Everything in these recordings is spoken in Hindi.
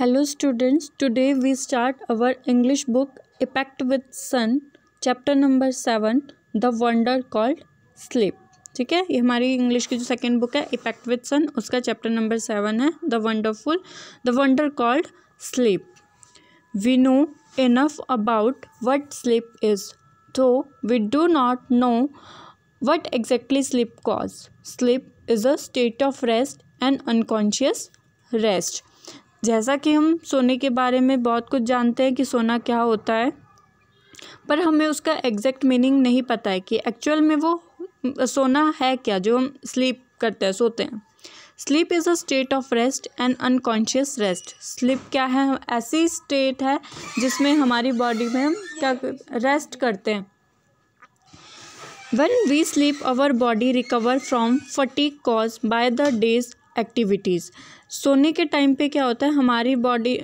Hello students today we start our English book effect with sun chapter number seven the wonder called sleep ठीक है ये हमारी इंग्लिश की जो सेकेंड बुक है इफेक्ट विद सन उसका चैप्टर नंबर सेवन है the wonderful the wonder called sleep we know enough about what sleep is तो we do not know what exactly sleep cause sleep is a state of rest and unconscious rest जैसा कि हम सोने के बारे में बहुत कुछ जानते हैं कि सोना क्या होता है पर हमें उसका एग्जैक्ट मीनिंग नहीं पता है कि एक्चुअल में वो सोना है क्या जो हम स्लीप करते हैं सोते हैं sleep is a state of rest and unconscious rest sleep क्या है ऐसी स्टेट है जिसमें हमारी बॉडी में हम क्या रेस्ट करते हैं when we sleep our body recover from fatigue caused by the day's activities सोने के टाइम पे क्या होता है हमारी बॉडी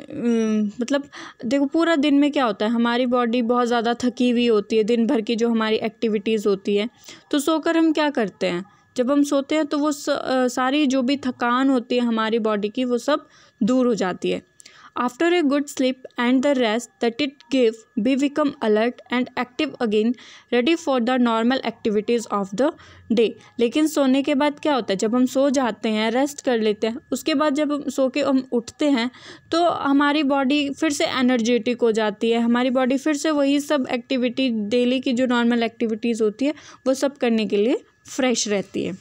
मतलब देखो पूरा दिन में क्या होता है हमारी बॉडी बहुत ज़्यादा थकी हुई होती है दिन भर की जो हमारी एक्टिविटीज़ होती है तो सोकर हम क्या करते हैं जब हम सोते हैं तो वो सारी जो भी थकान होती है हमारी बॉडी की वो सब दूर हो जाती है After a good sleep and the rest that it gives, we become alert and active again, ready for the normal activities of the day. लेकिन सोने के बाद क्या होता है जब हम सो जाते हैं रेस्ट कर लेते हैं उसके बाद जब हम सो के हम उठते हैं तो हमारी बॉडी फिर से एनर्जेटिक हो जाती है हमारी बॉडी फिर से वही सब एक्टिविटी डेली की जो नॉर्मल एक्टिविटीज़ होती है वो सब करने के लिए फ्रेश रहती है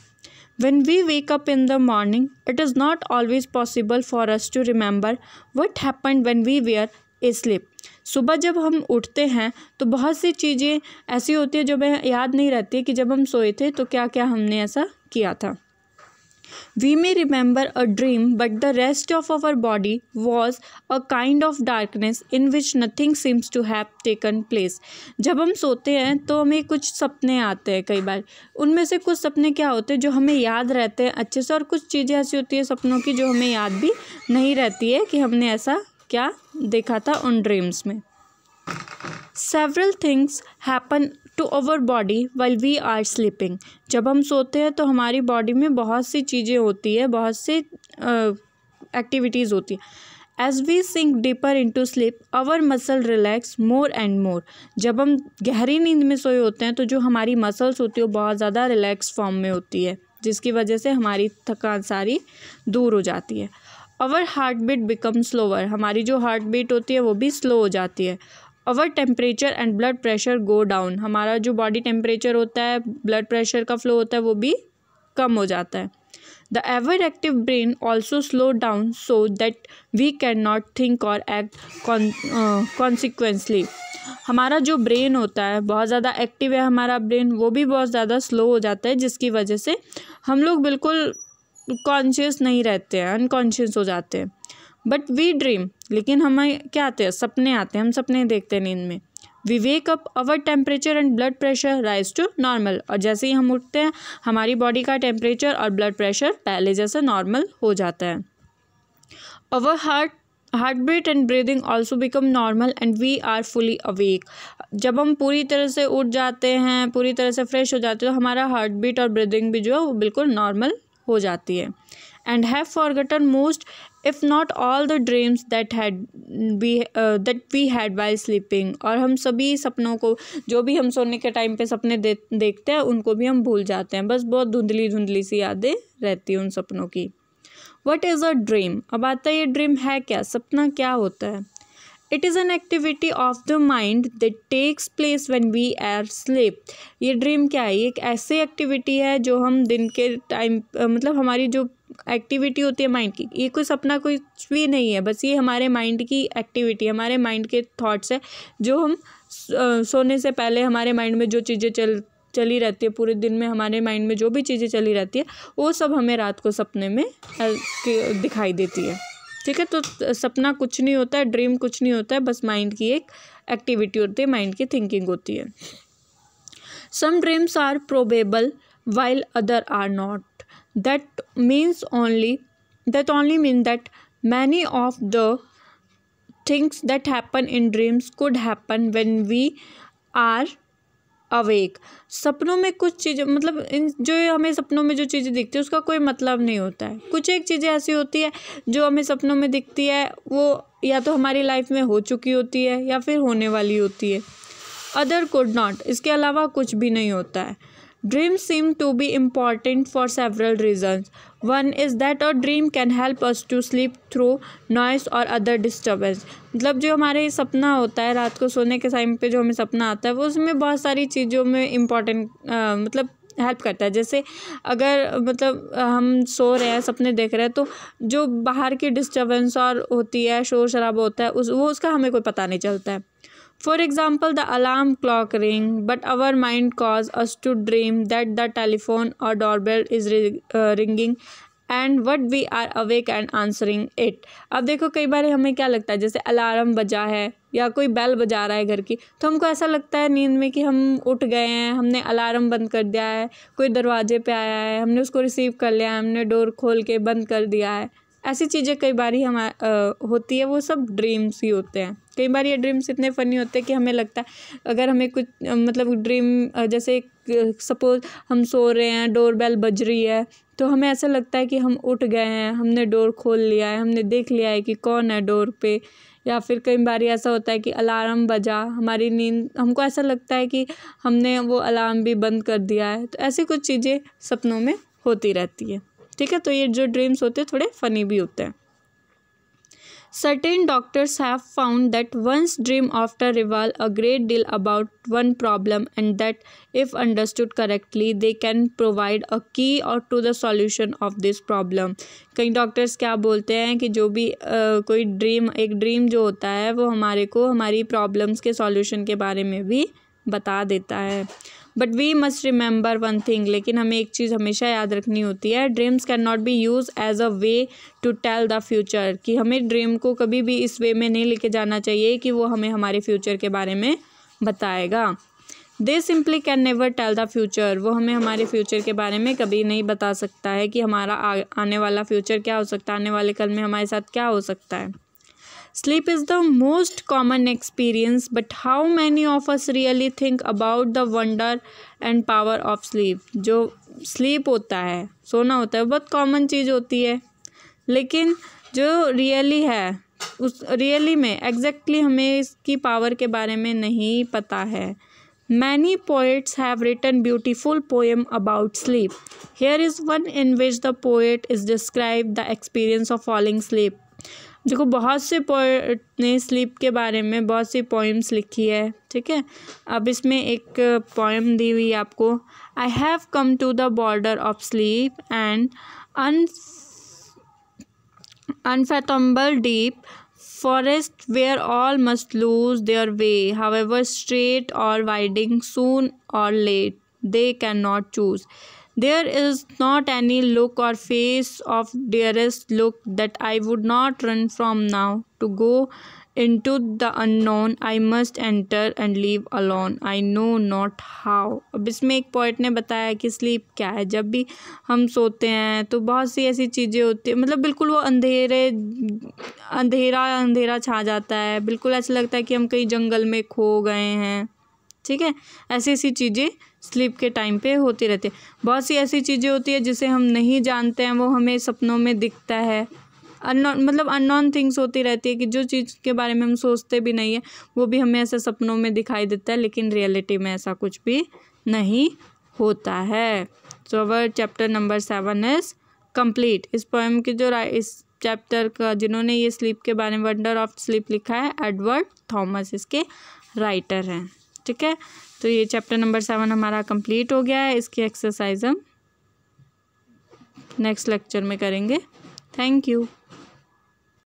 When we wake up in the morning, it is not always possible for us to remember what happened when we were asleep. सुबह जब हम उठते हैं तो बहुत सी चीज़ें ऐसी होती हैं जो हमें याद नहीं रहती कि जब हम सोए थे तो क्या क्या हमने ऐसा किया था We may remember a dream, but the rest of our body was a kind of darkness in which nothing seems to have taken place. जब हम सोते हैं तो हमें कुछ सपने आते हैं कई बार उनमें से कुछ सपने क्या होते हैं जो हमें याद रहते हैं अच्छे से और कुछ चीज़ें ऐसी होती है सपनों की जो हमें याद भी नहीं रहती है कि हमने ऐसा क्या देखा था उन ड्रीम्स में several things happen to our body while we are sleeping जब हम सोते हैं तो हमारी बॉडी में बहुत सी चीज़ें होती है बहुत सी एक्टिविटीज़ होती है as we sink deeper into sleep our muscle relax more and more जब हम गहरी नींद में सोए होते हैं तो जो हमारी मसल्स होती है वो बहुत ज़्यादा रिलैक्स फॉर्म में होती है जिसकी वजह से हमारी थकान सारी दूर हो जाती है our heart beat become slower हमारी जो हार्ट बीट होती है वो भी स्लो हो जाती है our temperature and blood pressure go down हमारा जो बॉडी टेम्परेचर होता है ब्लड प्रेशर का फ्लो होता है वो भी कम हो जाता है the ever active brain also slow down so that we can not think और एक्ट कॉन्सिक्वेंसली हमारा जो ब्रेन होता है बहुत ज़्यादा एक्टिव है हमारा ब्रेन वो भी बहुत ज़्यादा स्लो हो जाता है जिसकी वजह से हम लोग बिल्कुल कॉन्शियस नहीं रहते हैं अनकॉन्शियस हो जाते हैं बट वी ड्रीम लेकिन हमें क्या आते हैं सपने आते हैं हम सपने देखते हैं नींद में we wake up our temperature and blood pressure rise to normal और जैसे ही हम उठते हैं हमारी बॉडी का टेम्परेचर और ब्लड प्रेशर पहले जैसे नॉर्मल हो जाता है our heart heart beat and breathing also become normal and we are fully awake जब हम पूरी तरह से उठ जाते हैं पूरी तरह से फ्रेश हो जाते हैं तो हमारा हार्ट बीट और ब्रीदिंग भी जो है वो बिल्कुल नॉर्मल हो जाती है and have forgotten most if not all the dreams that had be that we had by sleeping और हम सभी सपनों को जो भी हम सोने के टाइम पे सपने दे, देखते हैं उनको भी हम भूल जाते हैं बस बहुत धुंधली धुंधली सी यादें रहती हैं उन सपनों की वट इज़ अ ड्रीम अब आता है ये ड्रीम है क्या सपना क्या होता है it is an activity of the mind that takes place when we are sleep ये ड्रीम क्या है ये एक ऐसी एक्टिविटी है जो हम दिन के टाइम मतलब हमारी जो एक्टिविटी होती है माइंड की ये कुछ अपना कुछ भी नहीं है बस ये हमारे माइंड की एक्टिविटी हमारे माइंड के थॉट्स है जो हम सोने से पहले हमारे माइंड में जो चीज़ें चल चली रहती है पूरे दिन में हमारे माइंड में जो भी चीज़ें चली रहती है वो सब हमें रात को सपने में दिखाई देती है ठीक है तो सपना कुछ नहीं होता है ड्रीम कुछ नहीं होता है बस माइंड की एक एक्टिविटी होती है माइंड की थिंकिंग होती है some dreams are probable while other are not that means only that only mean that many of the things that happen in dreams could happen when we are awake सपनों में कुछ चीज़ें मतलब इन जो हमें सपनों में जो चीज़ें दिखती है उसका कोई मतलब नहीं होता है कुछ एक चीज़ें ऐसी होती है जो हमें सपनों में दिखती है वो या तो हमारी लाइफ में हो चुकी होती है या फिर होने वाली होती है अदर कुड नॉट इसके अलावा कुछ भी नहीं होता है Dreams seem to be important for several reasons. One is that a dream can help us to sleep through noise or other disturbance. मतलब जो हमारे सपना होता है रात को सोने के टाइम पे जो हमें सपना आता है वो उसमें बहुत सारी चीज़ों में इम्पॉर्टेंट मतलब हेल्प करता है जैसे अगर मतलब हम सो रहे हैं सपने देख रहे हैं तो जो बाहर की डिस्टर्बेंस और होती है शोर शराब होता है उस वो उसका हमें कोई पता नहीं चलता है for example the alarm clock ring but our mind causes us to dream that the telephone or doorbell is ringing and what we are awake and answering it अब देखो कई बार हमें क्या लगता है जैसे अलार्म बजा है या कोई बैल बजा रहा है घर की तो हमको ऐसा लगता है नींद में कि हम उठ गए हैं हमने अलार्म बंद कर दिया है कोई दरवाजे पे आया है हमने उसको रिसीव कर लिया है हमने डोर खोल के बंद कर दिया है ऐसी चीज़ें कई बार ही हम आ, होती है वो सब ड्रीम्स ही होते हैं कई बार ये ड्रीम्स इतने फ़नी होते हैं कि हमें लगता है अगर हमें कुछ मतलब ड्रीम जैसे सपोज हम सो रहे हैं डोर बेल बज रही है तो हमें ऐसा लगता है कि हम उठ गए हैं हमने डोर खोल लिया है हमने देख लिया है कि कौन है डोर पे या फिर कई बार ऐसा होता है कि अलार्म बजा हमारी नींद हमको ऐसा लगता है कि हमने वो अलार्म भी बंद कर दिया है तो ऐसी कुछ चीज़ें सपनों में होती रहती है ठीक है तो ये जो ड्रीम्स होते हैं थोड़े फनी भी होते हैं certain doctors have found that once dream after reveal a great deal about one problem and that if understood correctly they can provide a key or to the solution of this problem कई डॉक्टर्स क्या बोलते हैं कि जो भी आ, कोई ड्रीम एक ड्रीम जो होता है वो हमारे को हमारी प्रॉब्लम्स के सॉल्यूशन के बारे में भी बता देता है but we must remember one thing लेकिन हमें एक चीज़ हमेशा याद रखनी होती है dreams can not be use as a way to tell the future कि हमें ड्रीम को कभी भी इस वे में नहीं लेके जाना चाहिए कि वो हमें हमारे फ्यूचर के बारे में बताएगा they simply can never tell the future वो हमें हमारे फ्यूचर के बारे में कभी नहीं बता सकता है कि हमारा आ, आने वाला फ्यूचर क्या हो सकता है आने वाले कल में हमारे साथ क्या हो सकता है sleep is the most common experience but how many of us really think about the wonder and power of sleep जो स्लीप होता है सोना होता है बहुत कॉमन चीज़ होती है लेकिन जो रियली है उस रियली में एग्जैक्टली हमें इसकी पावर के बारे में नहीं पता है many poets have written beautiful poem about sleep here is one in which the poet is describe the experience of falling sleep देखो बहुत से पोइट ने स्लीप के बारे में बहुत सी पोइम्स लिखी है ठीक है अब इसमें एक पोइम दी हुई आपको I have come to the border of sleep and un unfathomable deep forest where all must lose their way however straight or winding soon or late they cannot नॉट चूज़ There is not any look or face of dearest look that I would not run from now. To go into the unknown I must enter and leave alone. I know not how. अब इसमें एक पॉइंट ने बताया कि स्लीप क्या है जब भी हम सोते हैं तो बहुत सी ऐसी चीज़ें होती है मतलब बिल्कुल वो अंधेरे अंधेरा अंधेरा छा जाता है बिल्कुल ऐसा लगता है कि हम कहीं जंगल में खो गए हैं ठीक है ऐसी ऐसी चीज़ें स्लीप के टाइम पे होती रहती है बहुत सी ऐसी चीज़ें होती है जिसे हम नहीं जानते हैं वो हमें सपनों में दिखता है अननोन मतलब अननोन थिंग्स होती रहती है कि जो चीज़ के बारे में हम सोचते भी नहीं है वो भी हमें ऐसे सपनों में दिखाई देता है लेकिन रियलिटी में ऐसा कुछ भी नहीं होता है so our chapter number seven is complete इस पोएम के जो इस चैप्टर का जिन्होंने ये स्लीप के बारे में वंडर ऑफ स्लीप लिखा है एडवर्ड थॉमस इसके राइटर हैं ठीक है तो ये चैप्टर नंबर सेवन हमारा कंप्लीट हो गया है इसकी एक्सरसाइज हम नेक्स्ट लेक्चर में करेंगे थैंक यू